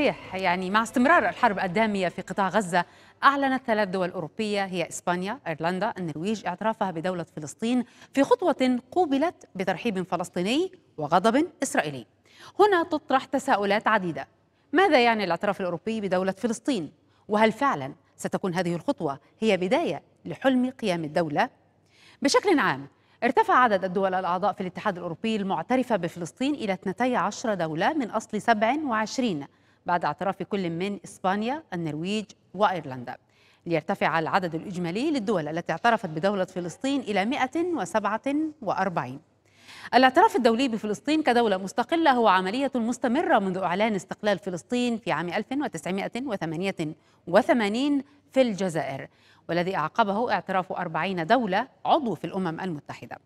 صحيح يعني مع استمرار الحرب الدامية في قطاع غزة أعلنت ثلاث دول أوروبية هي إسبانيا، أيرلندا، النرويج اعترافها بدولة فلسطين في خطوة قوبلت بترحيب فلسطيني وغضب إسرائيلي. هنا تطرح تساؤلات عديدة. ماذا يعني الاعتراف الأوروبي بدولة فلسطين؟ وهل فعلا ستكون هذه الخطوة هي بداية لحلم قيام الدولة؟ بشكل عام ارتفع عدد الدول الأعضاء في الاتحاد الأوروبي المعترفة بفلسطين إلى 12 دولة من أصل 27 بعد اعتراف كل من إسبانيا النرويج وأيرلندا ليرتفع العدد الإجمالي للدول التي اعترفت بدولة فلسطين إلى 147 الاعتراف الدولي بفلسطين كدولة مستقلة هو عملية مستمرة منذ إعلان استقلال فلسطين في عام 1988 في الجزائر والذي أعقبه اعتراف 40 دولة عضو في الأمم المتحدة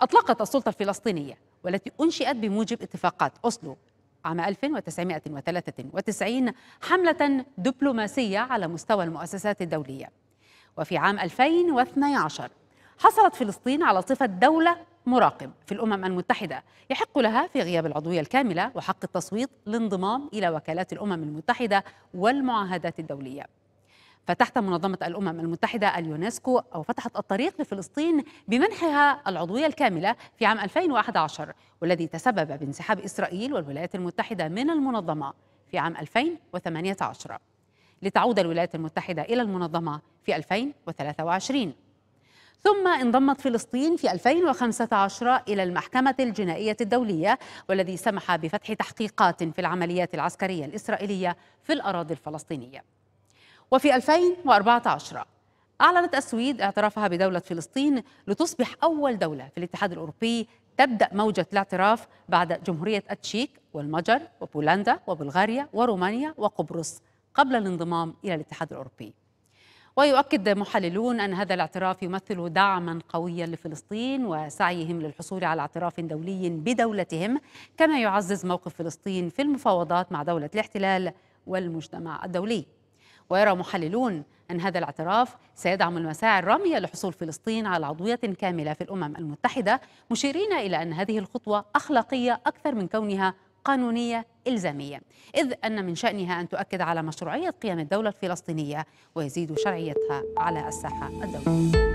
أطلقت السلطة الفلسطينية والتي أنشئت بموجب اتفاقات أوسلو عام 1993 حملة دبلوماسية على مستوى المؤسسات الدولية وفي عام 2012 حصلت فلسطين على صفة دولة مراقب في الأمم المتحدة يحق لها في غياب العضوية الكاملة وحق التصويت الانضمام إلى وكالات الأمم المتحدة والمعاهدات الدولية فتحت منظمة الأمم المتحدة اليونسكو أو فتحت الطريق لفلسطين بمنحها العضوية الكاملة في عام 2011 والذي تسبب بانسحاب إسرائيل والولايات المتحدة من المنظمة في عام 2018 لتعود الولايات المتحدة إلى المنظمة في 2023 ثم انضمت فلسطين في 2015 إلى المحكمة الجنائية الدولية والذي سمح بفتح تحقيقات في العمليات العسكرية الإسرائيلية في الأراضي الفلسطينية وفي 2014 أعلنت السويد اعترافها بدولة فلسطين لتصبح أول دولة في الاتحاد الأوروبي تبدأ موجة الاعتراف بعد جمهورية التشيك والمجر وبولندا وبلغاريا ورومانيا وقبرص قبل الانضمام إلى الاتحاد الأوروبي ويؤكد محللون أن هذا الاعتراف يمثل دعما قويا لفلسطين وسعيهم للحصول على اعتراف دولي بدولتهم كما يعزز موقف فلسطين في المفاوضات مع دولة الاحتلال والمجتمع الدولي ويرى محللون أن هذا الاعتراف سيدعم المساعي الرامية لحصول فلسطين على عضوية كاملة في الأمم المتحدة مشيرين إلى أن هذه الخطوة أخلاقية أكثر من كونها قانونية إلزامية إذ أن من شأنها أن تؤكد على مشروعية قيام الدولة الفلسطينية ويزيد شرعيتها على الساحة الدولية